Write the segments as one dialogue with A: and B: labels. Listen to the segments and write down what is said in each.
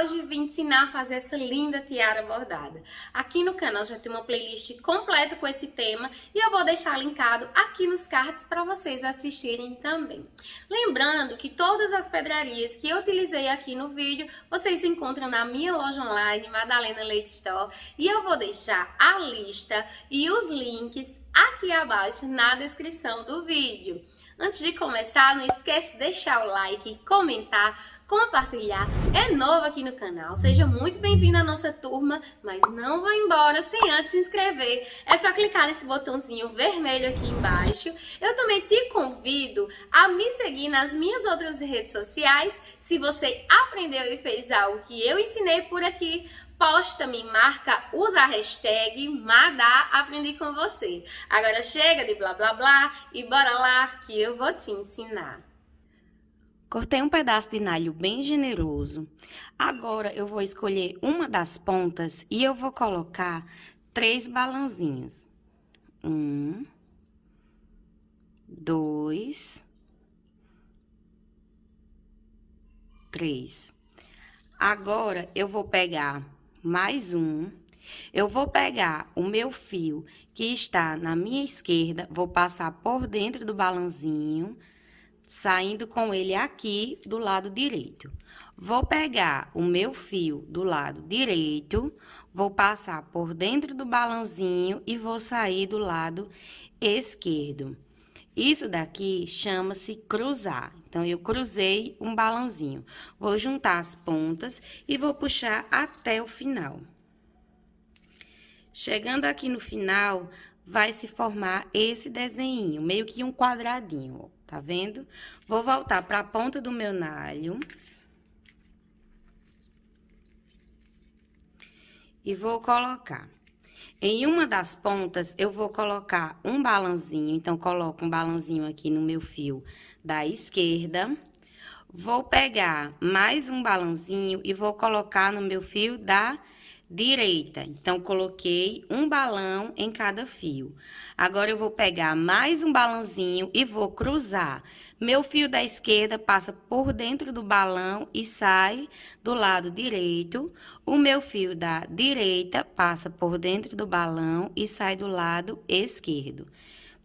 A: hoje vim te ensinar a fazer essa linda tiara bordada. Aqui no canal já tem uma playlist completa com esse tema e eu vou deixar linkado aqui nos cards para vocês assistirem também. Lembrando que todas as pedrarias que eu utilizei aqui no vídeo, vocês encontram na minha loja online, Madalena Leite Store, e eu vou deixar a lista e os links aqui abaixo na descrição do vídeo. Antes de começar, não esquece de deixar o like, comentar, compartilhar. É novo aqui no canal, seja muito bem-vindo à nossa turma, mas não vá embora sem antes se inscrever. É só clicar nesse botãozinho vermelho aqui embaixo. Eu também te convido a me seguir nas minhas outras redes sociais. Se você aprendeu e fez algo que eu ensinei por aqui, posta, me marca, usa a hashtag Madá Aprendi com você. Agora chega de blá blá blá e bora lá que eu vou te ensinar.
B: Cortei um pedaço de nalho bem generoso. Agora eu vou escolher uma das pontas e eu vou colocar três balãozinhos. Um, dois, três. Agora eu vou pegar mais um. Eu vou pegar o meu fio que está na minha esquerda, vou passar por dentro do balãozinho saindo com ele aqui do lado direito. Vou pegar o meu fio do lado direito, vou passar por dentro do balãozinho e vou sair do lado esquerdo. Isso daqui chama-se cruzar. Então, eu cruzei um balãozinho. Vou juntar as pontas e vou puxar até o final. Chegando aqui no final, vai se formar esse desenho, meio que um quadradinho, tá vendo? Vou voltar pra ponta do meu nalho. E vou colocar. Em uma das pontas, eu vou colocar um balãozinho. Então, coloco um balãozinho aqui no meu fio da esquerda. Vou pegar mais um balãozinho e vou colocar no meu fio da direita direita. Então, coloquei um balão em cada fio. Agora, eu vou pegar mais um balãozinho e vou cruzar. Meu fio da esquerda passa por dentro do balão e sai do lado direito. O meu fio da direita passa por dentro do balão e sai do lado esquerdo.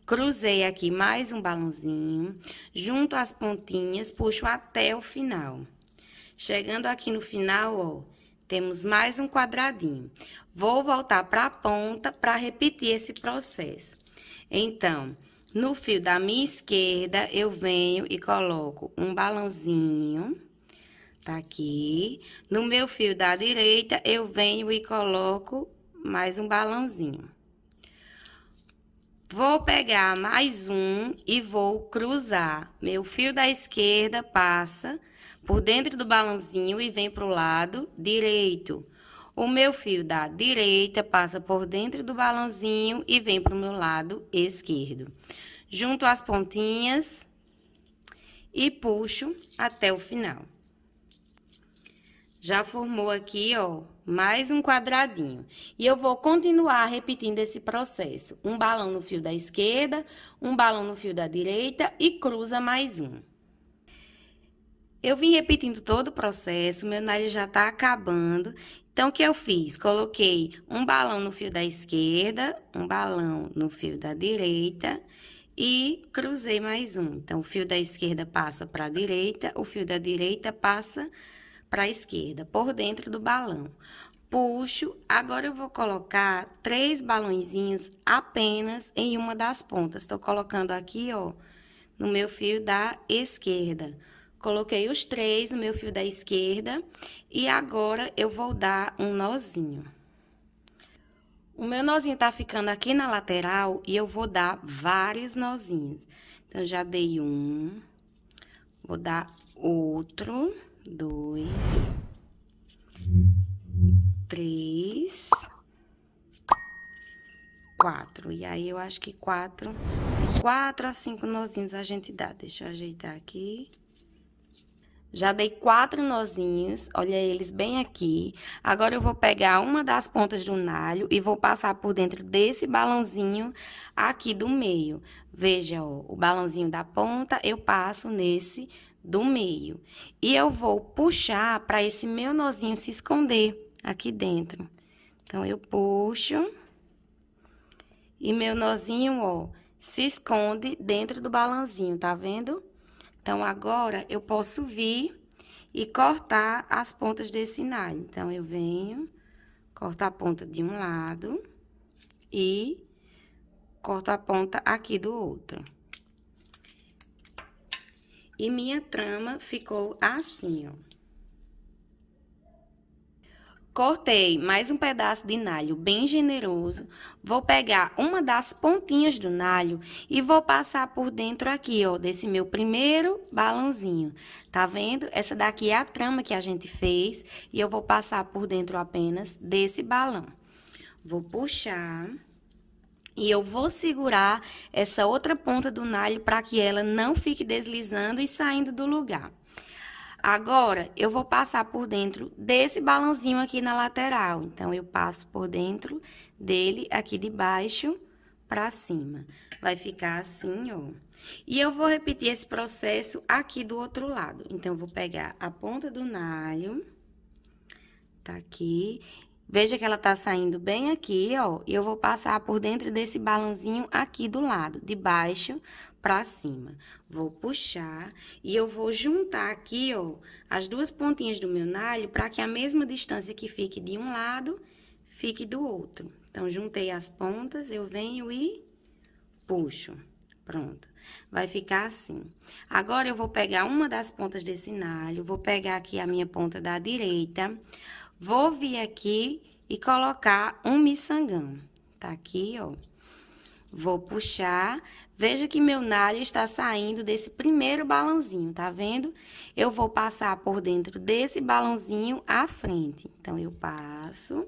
B: Cruzei aqui mais um balãozinho, junto as pontinhas, puxo até o final. Chegando aqui no final, ó, temos mais um quadradinho. Vou voltar para a ponta para repetir esse processo. Então, no fio da minha esquerda, eu venho e coloco um balãozinho, tá aqui. No meu fio da direita, eu venho e coloco mais um balãozinho. Vou pegar mais um e vou cruzar. Meu fio da esquerda passa por dentro do balãozinho e vem para o lado direito. O meu fio da direita passa por dentro do balãozinho e vem para o meu lado esquerdo. Junto as pontinhas e puxo até o final. Já formou aqui, ó, mais um quadradinho. E eu vou continuar repetindo esse processo. Um balão no fio da esquerda, um balão no fio da direita e cruza mais um. Eu vim repetindo todo o processo, meu nariz já tá acabando. Então, o que eu fiz? Coloquei um balão no fio da esquerda, um balão no fio da direita e cruzei mais um. Então, o fio da esquerda passa para a direita, o fio da direita passa para a esquerda, por dentro do balão. Puxo, agora eu vou colocar três balãozinhos apenas em uma das pontas. Estou colocando aqui, ó, no meu fio da esquerda. Coloquei os três no meu fio da esquerda e agora eu vou dar um nozinho. O meu nozinho tá ficando aqui na lateral e eu vou dar vários nozinhos. Então, já dei um, vou dar outro, dois, três, quatro. E aí, eu acho que quatro, quatro a cinco nozinhos a gente dá. Deixa eu ajeitar aqui. Já dei quatro nozinhos, olha eles bem aqui. Agora eu vou pegar uma das pontas do nalho e vou passar por dentro desse balãozinho aqui do meio. Veja, ó, o balãozinho da ponta eu passo nesse do meio. E eu vou puxar para esse meu nozinho se esconder aqui dentro. Então, eu puxo e meu nozinho, ó, se esconde dentro do balãozinho, tá vendo? Tá vendo? Então, agora, eu posso vir e cortar as pontas desse nalho. Então, eu venho, corto a ponta de um lado e corto a ponta aqui do outro. E minha trama ficou assim, ó. Cortei mais um pedaço de nalho bem generoso. Vou pegar uma das pontinhas do nalho e vou passar por dentro aqui, ó, desse meu primeiro balãozinho. Tá vendo? Essa daqui é a trama que a gente fez e eu vou passar por dentro apenas desse balão. Vou puxar e eu vou segurar essa outra ponta do nalho para que ela não fique deslizando e saindo do lugar. Agora, eu vou passar por dentro desse balãozinho aqui na lateral. Então, eu passo por dentro dele aqui de baixo pra cima. Vai ficar assim, ó. E eu vou repetir esse processo aqui do outro lado. Então, eu vou pegar a ponta do nalho, tá aqui. Veja que ela tá saindo bem aqui, ó. E eu vou passar por dentro desse balãozinho aqui do lado, de baixo pra cima. Vou puxar e eu vou juntar aqui, ó, as duas pontinhas do meu nalho para que a mesma distância que fique de um lado, fique do outro. Então, juntei as pontas, eu venho e puxo. Pronto. Vai ficar assim. Agora, eu vou pegar uma das pontas desse nalho, vou pegar aqui a minha ponta da direita, vou vir aqui e colocar um miçangão. Tá aqui, ó. Vou puxar. Veja que meu nalho está saindo desse primeiro balãozinho, tá vendo? Eu vou passar por dentro desse balãozinho à frente. Então, eu passo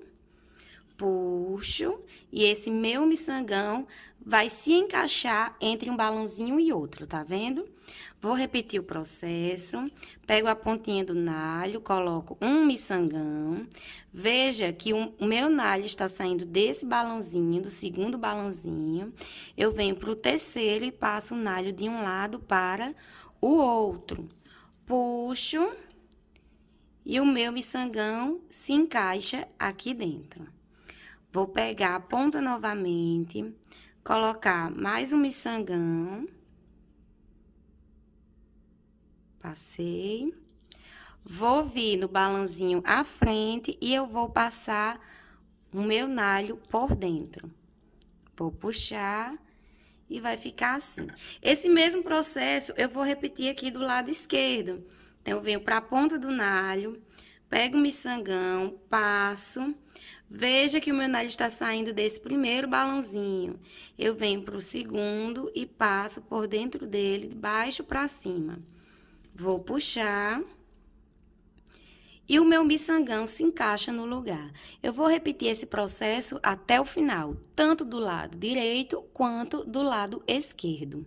B: puxo tipo e esse meu miçangão vai se encaixar entre um balãozinho e outro, tá vendo? Vou repetir o processo, pego a pontinha do nalho, coloco um miçangão, veja que o meu nalho está saindo desse balãozinho, do segundo balãozinho, eu venho pro terceiro e passo o nalho de um lado para o outro, puxo e o meu miçangão se encaixa aqui dentro. Vou pegar a ponta novamente, colocar mais um miçangão. Passei. Vou vir no balãozinho à frente e eu vou passar o meu nalho por dentro. Vou puxar e vai ficar assim. Esse mesmo processo eu vou repetir aqui do lado esquerdo. Então, eu venho para a ponta do nalho, pego o miçangão, passo, Veja que o meu nariz está saindo desse primeiro balãozinho. Eu venho para o segundo e passo por dentro dele, de baixo para cima. Vou puxar. E o meu miçangão se encaixa no lugar. Eu vou repetir esse processo até o final, tanto do lado direito quanto do lado esquerdo.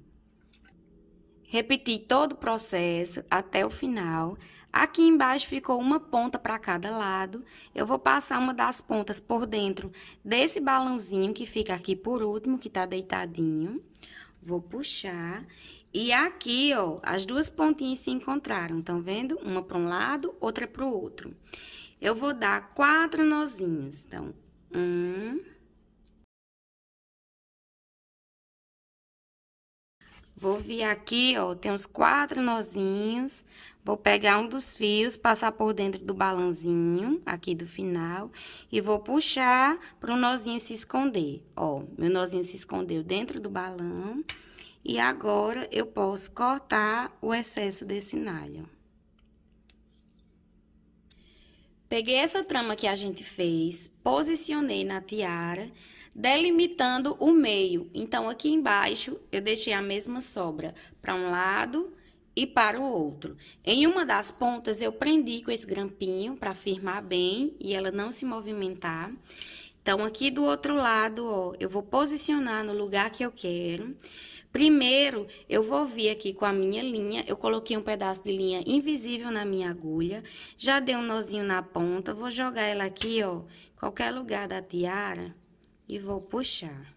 B: Repeti todo o processo até o final. Aqui embaixo ficou uma ponta para cada lado. Eu vou passar uma das pontas por dentro desse balãozinho que fica aqui por último, que tá deitadinho. Vou puxar. E aqui, ó, as duas pontinhas se encontraram, estão vendo? Uma para um lado, outra para o outro. Eu vou dar quatro nozinhos. Então, um... Vou vir aqui, ó, tem uns quatro nozinhos. Vou pegar um dos fios, passar por dentro do balãozinho, aqui do final, e vou puxar para o nozinho se esconder. Ó, meu nozinho se escondeu dentro do balão. E agora, eu posso cortar o excesso desse nalho. Peguei essa trama que a gente fez, posicionei na tiara delimitando o meio. Então, aqui embaixo, eu deixei a mesma sobra para um lado e para o outro. Em uma das pontas, eu prendi com esse grampinho para firmar bem e ela não se movimentar. Então, aqui do outro lado, ó, eu vou posicionar no lugar que eu quero. Primeiro, eu vou vir aqui com a minha linha, eu coloquei um pedaço de linha invisível na minha agulha, já dei um nozinho na ponta, vou jogar ela aqui, ó, qualquer lugar da tiara, e vou puxar.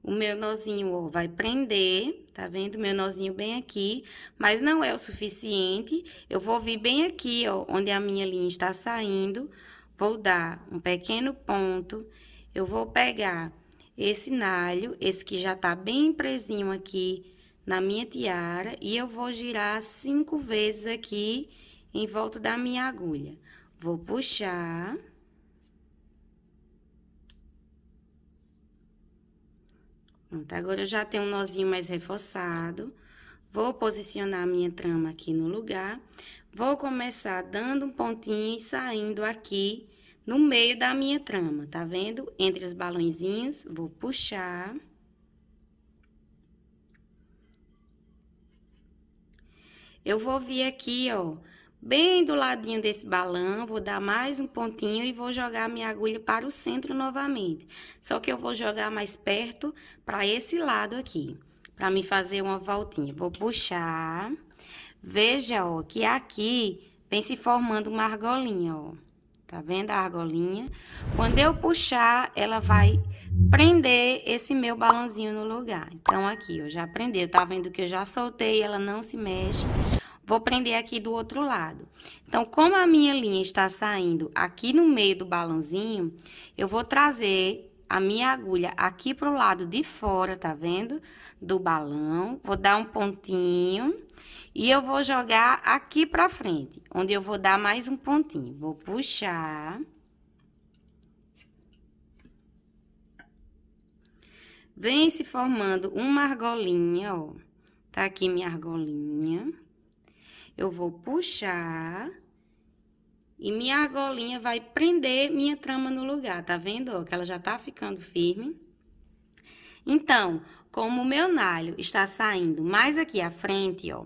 B: O meu nozinho, ó, vai prender, tá vendo? Meu nozinho bem aqui, mas não é o suficiente. Eu vou vir bem aqui, ó, onde a minha linha está saindo. Vou dar um pequeno ponto. Eu vou pegar esse nalho, esse que já tá bem presinho aqui na minha tiara. E eu vou girar cinco vezes aqui em volta da minha agulha. Vou puxar... Pronto, agora eu já tenho um nozinho mais reforçado. Vou posicionar a minha trama aqui no lugar. Vou começar dando um pontinho e saindo aqui no meio da minha trama, tá vendo? Entre os balãozinhos, vou puxar. Eu vou vir aqui, ó, Bem do ladinho desse balão, vou dar mais um pontinho e vou jogar minha agulha para o centro novamente. Só que eu vou jogar mais perto para esse lado aqui, para me fazer uma voltinha. Vou puxar. Veja, ó, que aqui vem se formando uma argolinha, ó. Tá vendo a argolinha? Quando eu puxar, ela vai prender esse meu balãozinho no lugar. Então, aqui, eu já prendeu. Tá vendo que eu já soltei, ela não se mexe. Vou prender aqui do outro lado. Então, como a minha linha está saindo aqui no meio do balãozinho, eu vou trazer a minha agulha aqui pro lado de fora, tá vendo? Do balão. Vou dar um pontinho e eu vou jogar aqui pra frente, onde eu vou dar mais um pontinho. Vou puxar... vem se formando uma argolinha, ó. Tá aqui minha argolinha. Eu vou puxar e minha argolinha vai prender minha trama no lugar, tá vendo? que ela já tá ficando firme. Então, como o meu nalho está saindo mais aqui à frente, ó,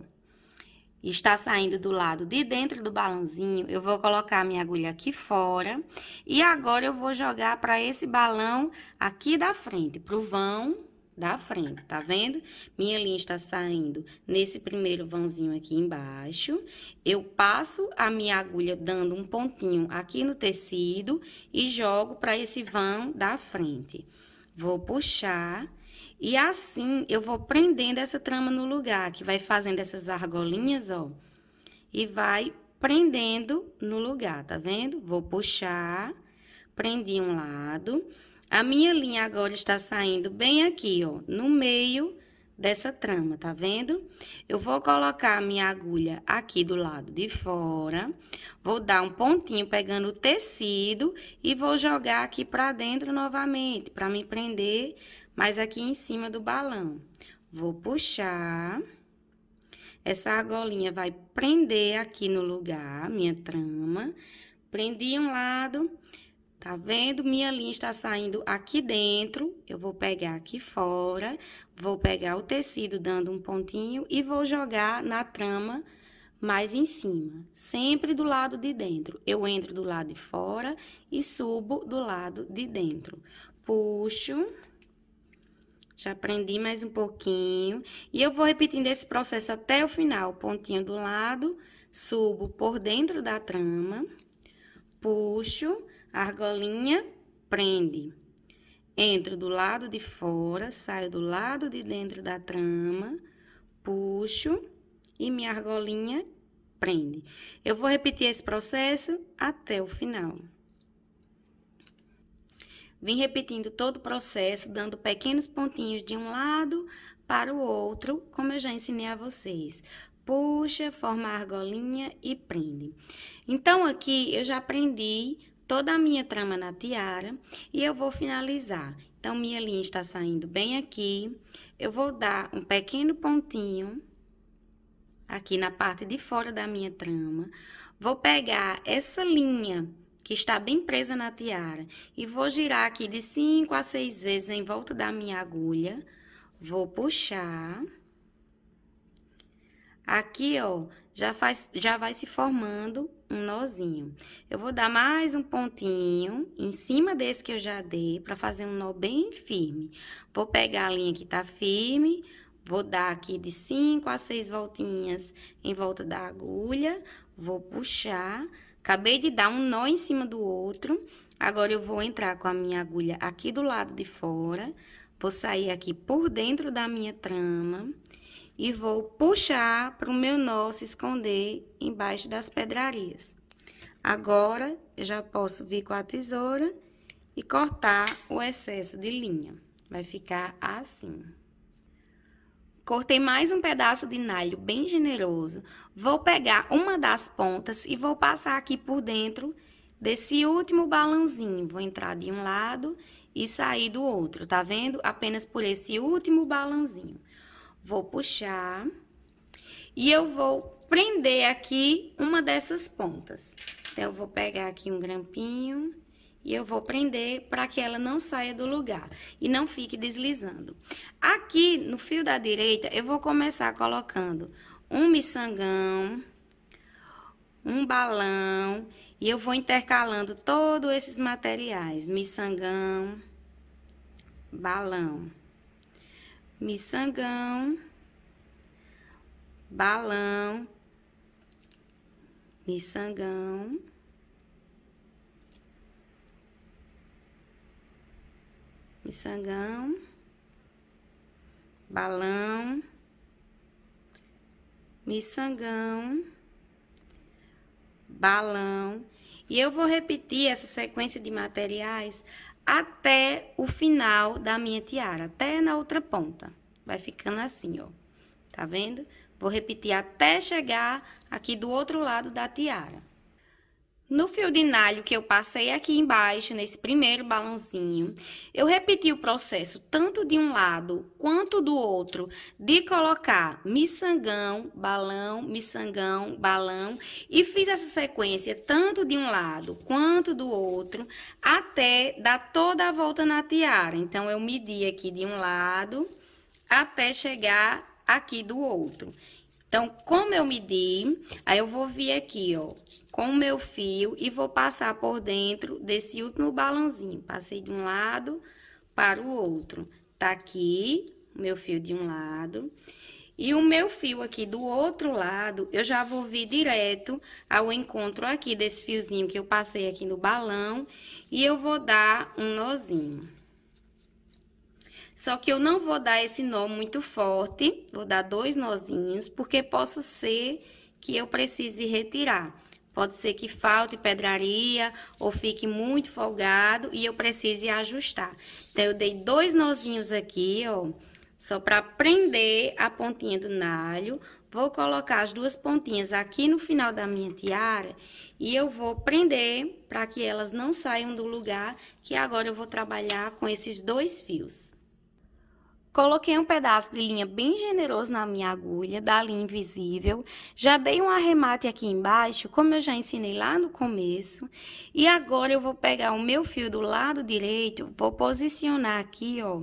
B: está saindo do lado de dentro do balãozinho, eu vou colocar minha agulha aqui fora e agora eu vou jogar para esse balão aqui da frente, pro vão da frente, tá vendo? Minha linha está saindo nesse primeiro vãozinho aqui embaixo. Eu passo a minha agulha dando um pontinho aqui no tecido e jogo para esse vão da frente. Vou puxar e assim eu vou prendendo essa trama no lugar, que vai fazendo essas argolinhas, ó. E vai prendendo no lugar, tá vendo? Vou puxar, prendi um lado a minha linha agora está saindo bem aqui, ó, no meio dessa trama, tá vendo? Eu vou colocar a minha agulha aqui do lado de fora, vou dar um pontinho pegando o tecido e vou jogar aqui pra dentro novamente, pra me prender mais aqui em cima do balão. Vou puxar, essa argolinha vai prender aqui no lugar, minha trama, prendi um lado, Tá vendo? Minha linha está saindo aqui dentro, eu vou pegar aqui fora, vou pegar o tecido dando um pontinho e vou jogar na trama mais em cima, sempre do lado de dentro. Eu entro do lado de fora e subo do lado de dentro. Puxo, já prendi mais um pouquinho e eu vou repetindo esse processo até o final. Pontinho do lado, subo por dentro da trama, puxo Argolinha, prende. Entro do lado de fora, saio do lado de dentro da trama, puxo e minha argolinha prende. Eu vou repetir esse processo até o final. Vim repetindo todo o processo, dando pequenos pontinhos de um lado para o outro, como eu já ensinei a vocês puxa, forma a argolinha e prende. Então, aqui eu já prendi toda a minha trama na tiara e eu vou finalizar. Então, minha linha está saindo bem aqui. Eu vou dar um pequeno pontinho aqui na parte de fora da minha trama. Vou pegar essa linha que está bem presa na tiara e vou girar aqui de 5 a 6 vezes em volta da minha agulha. Vou puxar. Aqui, ó, já, faz, já vai se formando um nozinho. Eu vou dar mais um pontinho em cima desse que eu já dei para fazer um nó bem firme. Vou pegar a linha que tá firme, vou dar aqui de 5 a 6 voltinhas em volta da agulha, vou puxar. Acabei de dar um nó em cima do outro, agora eu vou entrar com a minha agulha aqui do lado de fora, vou sair aqui por dentro da minha trama e vou puxar para o meu nó se esconder embaixo das pedrarias. Agora, eu já posso vir com a tesoura e cortar o excesso de linha. Vai ficar assim. Cortei mais um pedaço de nalho bem generoso. Vou pegar uma das pontas e vou passar aqui por dentro desse último balãozinho. Vou entrar de um lado e sair do outro, tá vendo? Apenas por esse último balãozinho. Vou puxar. E eu vou prender aqui uma dessas pontas. Então, eu vou pegar aqui um grampinho e eu vou prender para que ela não saia do lugar e não fique deslizando. Aqui no fio da direita, eu vou começar colocando um miçangão, um balão e eu vou intercalando todos esses materiais, miçangão, balão miçangão, balão, miçangão, miçangão, balão, miçangão, balão. E eu vou repetir essa sequência de materiais até o final da minha tiara, até na outra ponta. Vai ficando assim, ó. Tá vendo? Vou repetir até chegar aqui do outro lado da tiara. No fio de nalho que eu passei aqui embaixo, nesse primeiro balãozinho, eu repeti o processo tanto de um lado quanto do outro, de colocar miçangão, balão, miçangão, balão, e fiz essa sequência tanto de um lado quanto do outro, até dar toda a volta na tiara. Então, eu medi aqui de um lado até chegar aqui do outro. Então, como eu medi, aí eu vou vir aqui, ó, com o meu fio e vou passar por dentro desse último balãozinho. Passei de um lado para o outro. Tá aqui o meu fio de um lado. E o meu fio aqui do outro lado, eu já vou vir direto ao encontro aqui desse fiozinho que eu passei aqui no balão. E eu vou dar um nozinho. Só que eu não vou dar esse nó muito forte, vou dar dois nozinhos, porque possa ser que eu precise retirar. Pode ser que falte pedraria ou fique muito folgado e eu precise ajustar. Então, eu dei dois nozinhos aqui, ó, só para prender a pontinha do nalho. Vou colocar as duas pontinhas aqui no final da minha tiara e eu vou prender para que elas não saiam do lugar, que agora eu vou trabalhar com esses dois fios. Coloquei um pedaço de linha bem generoso na minha agulha, da linha invisível. Já dei um arremate aqui embaixo, como eu já ensinei lá no começo. E agora eu vou pegar o meu fio do lado direito, vou posicionar aqui, ó,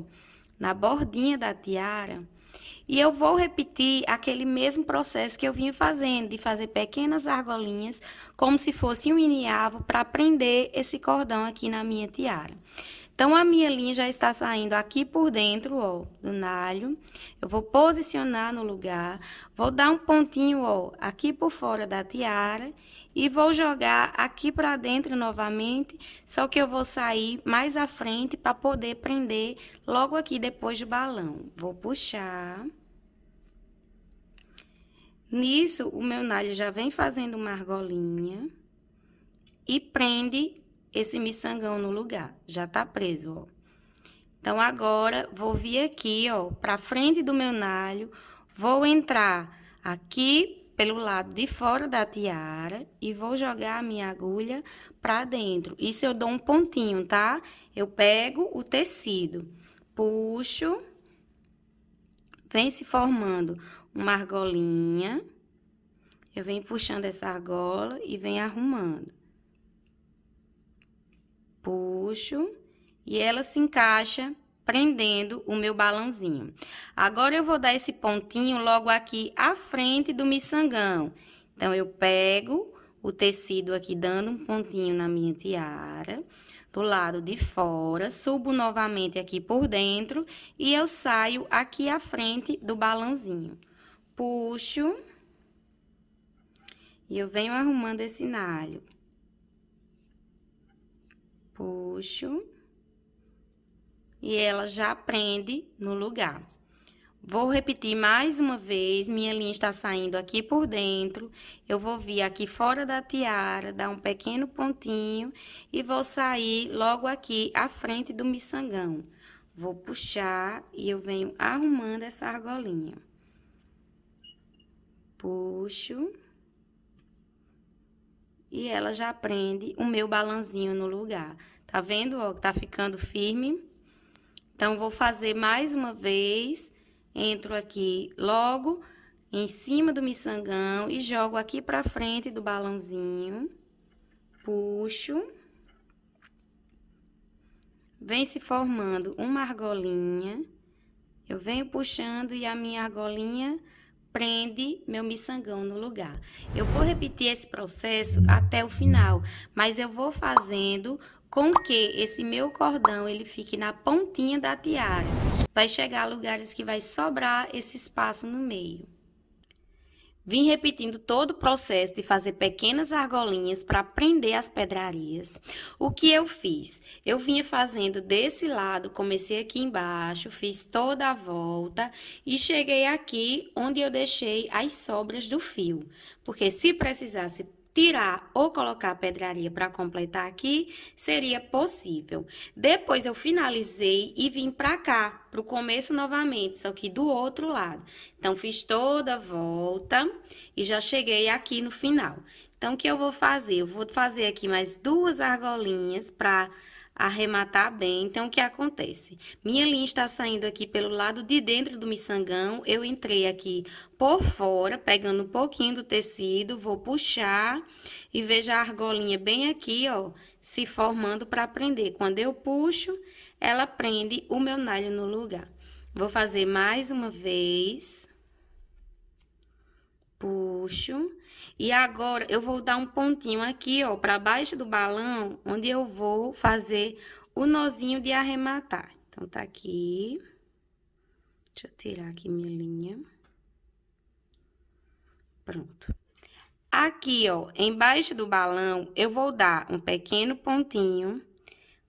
B: na bordinha da tiara. E eu vou repetir aquele mesmo processo que eu vinha fazendo, de fazer pequenas argolinhas, como se fosse um iniavo, para prender esse cordão aqui na minha tiara. Então, a minha linha já está saindo aqui por dentro, ó, do nalho. Eu vou posicionar no lugar, vou dar um pontinho, ó, aqui por fora da tiara e vou jogar aqui para dentro novamente, só que eu vou sair mais à frente para poder prender logo aqui depois do balão. Vou puxar. Nisso, o meu nalho já vem fazendo uma argolinha e prende esse miçangão no lugar. Já tá preso, ó. Então, agora, vou vir aqui, ó, pra frente do meu nalho. Vou entrar aqui pelo lado de fora da tiara e vou jogar a minha agulha pra dentro. Isso eu dou um pontinho, tá? Eu pego o tecido, puxo, vem se formando uma argolinha. Eu venho puxando essa argola e venho arrumando puxo e ela se encaixa prendendo o meu balãozinho. Agora eu vou dar esse pontinho logo aqui à frente do miçangão. Então eu pego o tecido aqui dando um pontinho na minha tiara, do lado de fora, subo novamente aqui por dentro e eu saio aqui à frente do balãozinho. Puxo e eu venho arrumando esse nalho puxo. E ela já prende no lugar. Vou repetir mais uma vez, minha linha está saindo aqui por dentro, eu vou vir aqui fora da tiara, dar um pequeno pontinho e vou sair logo aqui à frente do miçangão. Vou puxar e eu venho arrumando essa argolinha. Puxo e ela já prende o meu balãozinho no lugar. Tá vendo, ó, tá ficando firme? Então, vou fazer mais uma vez, entro aqui logo em cima do miçangão e jogo aqui pra frente do balãozinho, puxo, vem se formando uma argolinha, eu venho puxando e a minha argolinha prende meu miçangão no lugar. Eu vou repetir esse processo até o final, mas eu vou fazendo com que esse meu cordão ele fique na pontinha da tiara. Vai chegar a lugares que vai sobrar esse espaço no meio. Vim repetindo todo o processo de fazer pequenas argolinhas para prender as pedrarias. O que eu fiz? Eu vinha fazendo desse lado, comecei aqui embaixo, fiz toda a volta e cheguei aqui onde eu deixei as sobras do fio. Porque se precisasse tirar ou colocar a pedraria para completar aqui, seria possível. Depois eu finalizei e vim para cá, para o começo novamente, só que do outro lado. Então, fiz toda a volta e já cheguei aqui no final. Então, o que eu vou fazer? Eu vou fazer aqui mais duas argolinhas para arrematar bem. Então, o que acontece? Minha linha está saindo aqui pelo lado de dentro do miçangão, eu entrei aqui por fora, pegando um pouquinho do tecido, vou puxar e veja a argolinha bem aqui, ó, se formando para prender. Quando eu puxo, ela prende o meu nalho no lugar. Vou fazer mais uma vez. Puxo e agora eu vou dar um pontinho aqui, ó, para baixo do balão, onde eu vou fazer o nozinho de arrematar. Então, tá aqui. Deixa eu tirar aqui minha linha. Pronto. Aqui, ó, embaixo do balão, eu vou dar um pequeno pontinho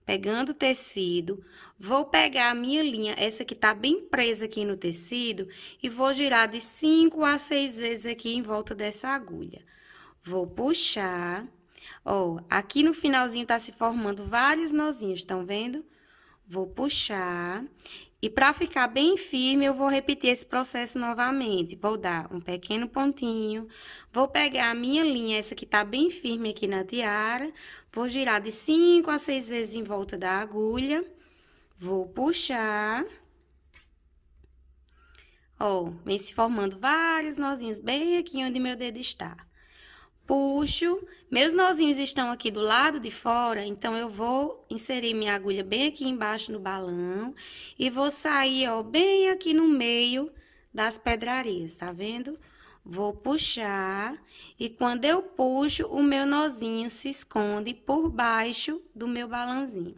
B: pegando o tecido, vou pegar a minha linha, essa que tá bem presa aqui no tecido, e vou girar de 5 a 6 vezes aqui em volta dessa agulha. Vou puxar, ó, aqui no finalzinho tá se formando vários nozinhos, estão vendo? Vou puxar, e pra ficar bem firme, eu vou repetir esse processo novamente. Vou dar um pequeno pontinho, vou pegar a minha linha, essa que tá bem firme aqui na tiara, Vou girar de cinco a seis vezes em volta da agulha. Vou puxar. Ó, vem se formando vários nozinhos bem aqui onde meu dedo está. Puxo, meus nozinhos estão aqui do lado de fora, então eu vou inserir minha agulha bem aqui embaixo no balão e vou sair, ó, bem aqui no meio das pedrarias, tá vendo? Tá vendo? Vou puxar e quando eu puxo, o meu nozinho se esconde por baixo do meu balãozinho.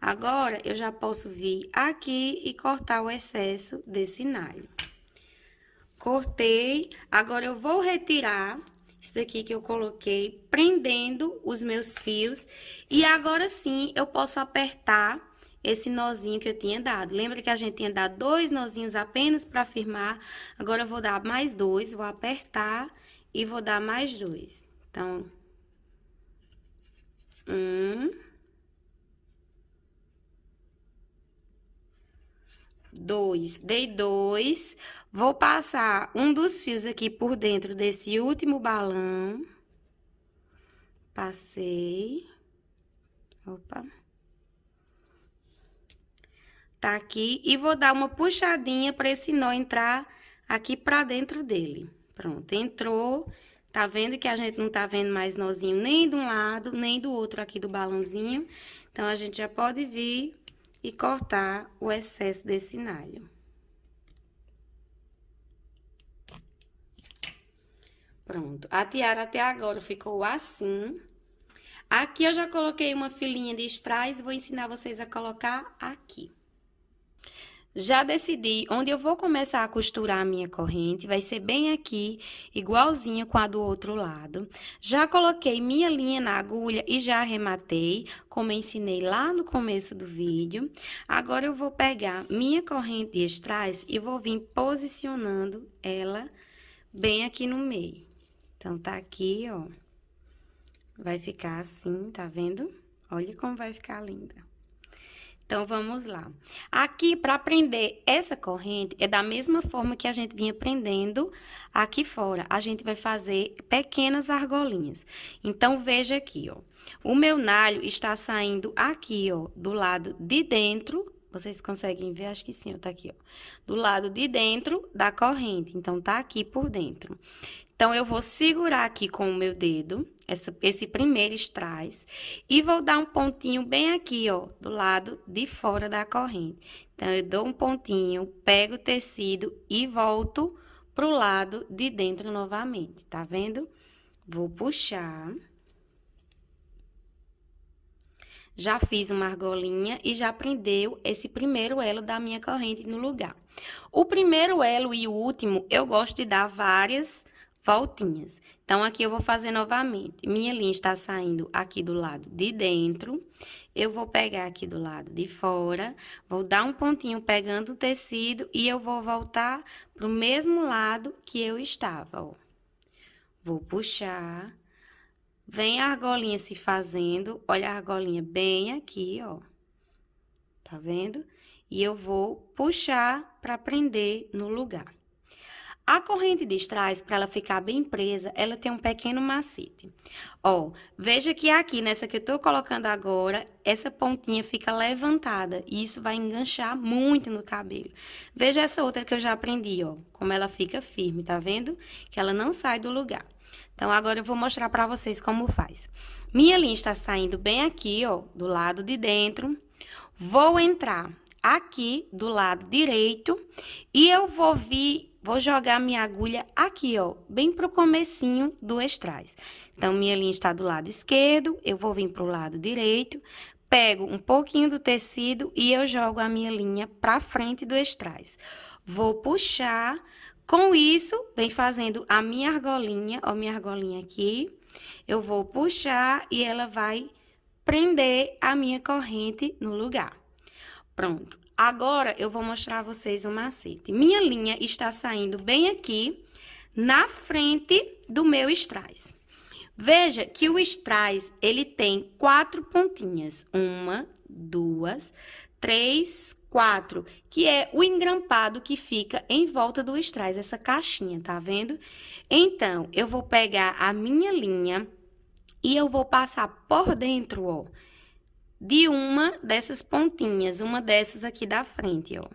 B: Agora, eu já posso vir aqui e cortar o excesso desse nalho. Cortei, agora eu vou retirar isso daqui que eu coloquei, prendendo os meus fios. E agora sim, eu posso apertar esse nozinho que eu tinha dado. Lembra que a gente tinha dado dois nozinhos apenas para firmar? Agora eu vou dar mais dois, vou apertar e vou dar mais dois. Então, um, dois, dei dois. Vou passar um dos fios aqui por dentro desse último balão. Passei. Opa. Tá aqui e vou dar uma puxadinha para esse nó entrar aqui para dentro dele. Pronto, entrou. Tá vendo que a gente não tá vendo mais nozinho nem de um lado, nem do outro aqui do balãozinho. Então, a gente já pode vir e cortar o excesso desse nalho. Pronto. A tiara até agora ficou assim. Aqui eu já coloquei uma filinha de strass, vou ensinar vocês a colocar aqui. Já decidi onde eu vou começar a costurar a minha corrente, vai ser bem aqui, igualzinha com a do outro lado. Já coloquei minha linha na agulha e já arrematei, como ensinei lá no começo do vídeo. Agora eu vou pegar minha corrente de strass e vou vir posicionando ela bem aqui no meio. Então, tá aqui, ó. Vai ficar assim, tá vendo? Olha como vai ficar linda. Então vamos lá.
A: Aqui para
B: prender essa corrente é da mesma forma que a gente vinha prendendo aqui fora. A gente vai fazer pequenas argolinhas. Então veja aqui, ó. O meu nalho está saindo aqui, ó, do lado de dentro vocês conseguem ver? Acho que sim, tá aqui, ó. Do lado de dentro da corrente. Então, tá aqui por dentro. Então, eu vou segurar aqui com o meu dedo, essa, esse primeiro strass, e vou dar um pontinho bem aqui, ó, do lado de fora da corrente. Então, eu dou um pontinho, pego o tecido e volto pro lado de dentro novamente, tá vendo? Vou puxar. Já fiz uma argolinha e já prendeu esse primeiro elo da minha corrente no lugar. O primeiro elo e o último, eu gosto de dar várias voltinhas. Então, aqui eu vou fazer novamente. Minha linha está saindo aqui do lado de dentro. Eu vou pegar aqui do lado de fora, vou dar um pontinho pegando o tecido e eu vou voltar pro mesmo lado que eu estava, ó. Vou puxar Vem a argolinha se fazendo, olha a argolinha bem aqui, ó. Tá vendo? E eu vou puxar para prender no lugar. A corrente de trás, para ela ficar bem presa, ela tem um pequeno macete. Ó, veja que aqui, nessa que eu tô colocando agora, essa pontinha fica levantada. E isso vai enganchar muito no cabelo. Veja essa outra que eu já aprendi, ó. Como ela fica firme, tá vendo? Que ela não sai do lugar. Então, agora eu vou mostrar para vocês como faz. Minha linha está saindo bem aqui, ó, do lado de dentro. Vou entrar aqui do lado direito e eu vou vir, vou jogar minha agulha aqui, ó, bem pro comecinho do strass. Então, minha linha está do lado esquerdo, eu vou vir pro lado direito, pego um pouquinho do tecido e eu jogo a minha linha pra frente do strass. Vou puxar com isso, vem fazendo a minha argolinha, ó, minha argolinha aqui. Eu vou puxar e ela vai prender a minha corrente no lugar. Pronto. Agora, eu vou mostrar a vocês o macete. Minha linha está saindo bem aqui, na frente do meu strass. Veja que o strass, ele tem quatro pontinhas. Uma, duas, três, 4, que é o engrampado que fica em volta do trás, essa caixinha, tá vendo? Então, eu vou pegar a minha linha e eu vou passar por dentro, ó, de uma dessas pontinhas, uma dessas aqui da frente, ó.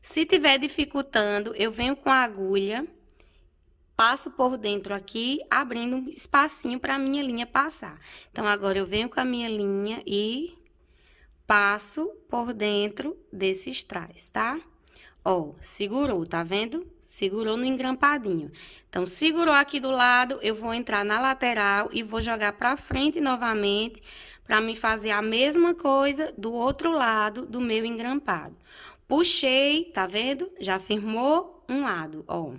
B: Se tiver dificultando, eu venho com a agulha, passo por dentro aqui, abrindo um espacinho para minha linha passar. Então, agora eu venho com a minha linha e passo por dentro desses trás, tá? Ó, segurou, tá vendo? Segurou no engrampadinho. Então, segurou aqui do lado, eu vou entrar na lateral e vou jogar pra frente novamente para me fazer a mesma coisa do outro lado do meu engrampado. Puxei, tá vendo? Já firmou um lado, ó.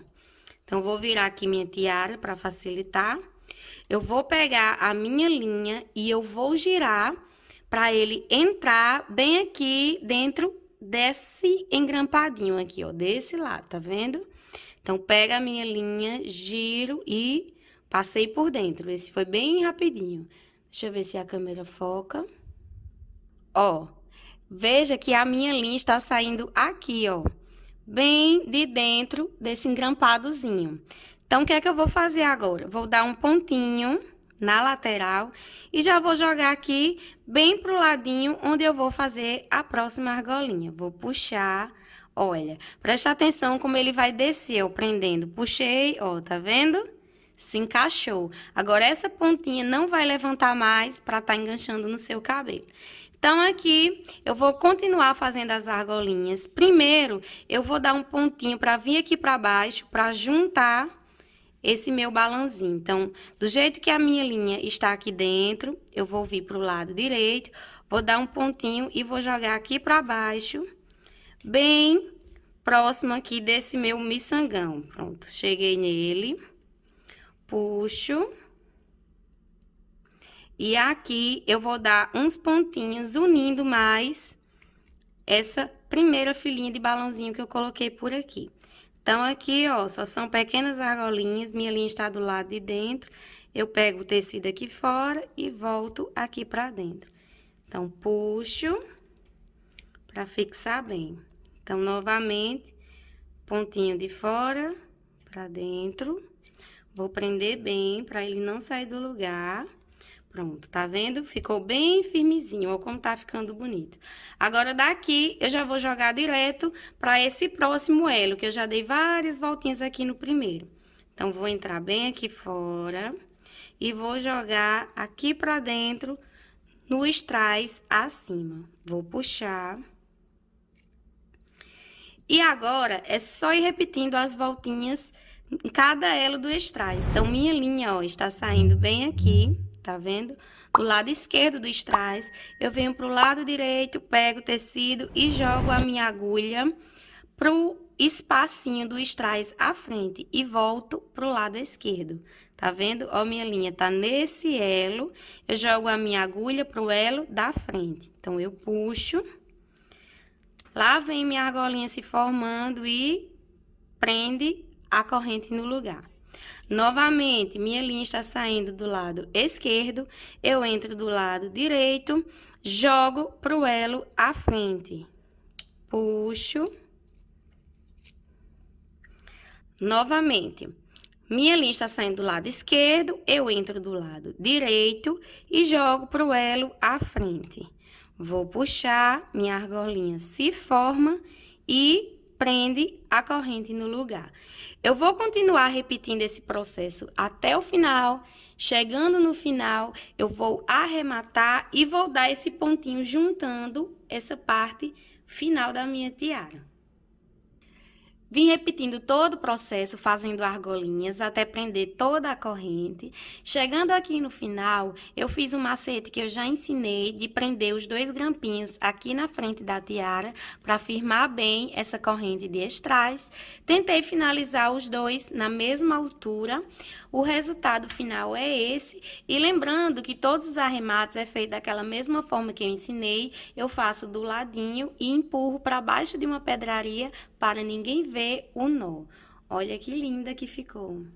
B: Então, vou virar aqui minha tiara para facilitar. Eu vou pegar a minha linha e eu vou girar para ele entrar bem aqui dentro desse engrampadinho aqui, ó, desse lado, tá vendo? Então, pega a minha linha, giro e passei por dentro. Esse foi bem rapidinho. Deixa eu ver se a câmera foca. Ó, veja que a minha linha está saindo aqui, ó, bem de dentro desse engrampadozinho. Então, o que é que eu vou fazer agora? Vou dar um pontinho na lateral e já vou jogar aqui bem pro ladinho onde eu vou fazer a próxima argolinha. Vou puxar, olha, presta atenção como ele vai descer, ó, prendendo. Puxei, ó, tá vendo? Se encaixou. Agora, essa pontinha não vai levantar mais pra tá enganchando no seu cabelo. Então, aqui, eu vou continuar fazendo as argolinhas. Primeiro, eu vou dar um pontinho pra vir aqui pra baixo, pra juntar esse meu balãozinho. Então, do jeito que a minha linha está aqui dentro, eu vou vir para o lado direito, vou dar um pontinho e vou jogar aqui para baixo, bem próximo aqui desse meu miçangão. Pronto, cheguei nele, puxo. E aqui eu vou dar uns pontinhos unindo mais essa primeira filinha de balãozinho que eu coloquei por aqui. Então, aqui, ó, só são pequenas argolinhas, minha linha está do lado de dentro, eu pego o tecido aqui fora e volto aqui pra dentro. Então, puxo pra fixar bem. Então, novamente, pontinho de fora pra dentro, vou prender bem pra ele não sair do lugar. Pronto, tá vendo? Ficou bem firmezinho, olha como tá ficando bonito. Agora, daqui, eu já vou jogar direto pra esse próximo elo, que eu já dei várias voltinhas aqui no primeiro. Então, vou entrar bem aqui fora e vou jogar aqui pra dentro, no traz acima. Vou puxar. E agora, é só ir repetindo as voltinhas em cada elo do estrais. Então, minha linha, ó, está saindo bem aqui tá vendo? Do lado esquerdo do strass, eu venho pro lado direito, pego o tecido e jogo a minha agulha pro espacinho do strass à frente e volto pro lado esquerdo. Tá vendo? Ó, minha linha tá nesse elo, eu jogo a minha agulha pro elo da frente. Então, eu puxo, lá vem minha argolinha se formando e prende a corrente no lugar. Novamente, minha linha está saindo do lado esquerdo, eu entro do lado direito, jogo pro elo à frente. Puxo. Novamente, minha linha está saindo do lado esquerdo, eu entro do lado direito e jogo pro elo à frente. Vou puxar, minha argolinha se forma e prende a corrente no lugar. Eu vou continuar repetindo esse processo até o final. Chegando no final, eu vou arrematar e vou dar esse pontinho juntando essa parte final da minha tiara. Vim repetindo todo o processo, fazendo argolinhas até prender toda a corrente. Chegando aqui no final, eu fiz um macete que eu já ensinei de prender os dois grampinhos aqui na frente da tiara para firmar bem essa corrente de strass. Tentei finalizar os dois na mesma altura. O resultado final é esse. E lembrando que todos os arremates é feito daquela mesma forma que eu ensinei. Eu faço do ladinho e empurro para baixo de uma pedraria para ninguém ver ver o nó. Olha que linda que ficou.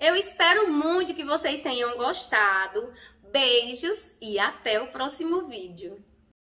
A: Eu espero muito que vocês tenham gostado. Beijos e até o próximo vídeo.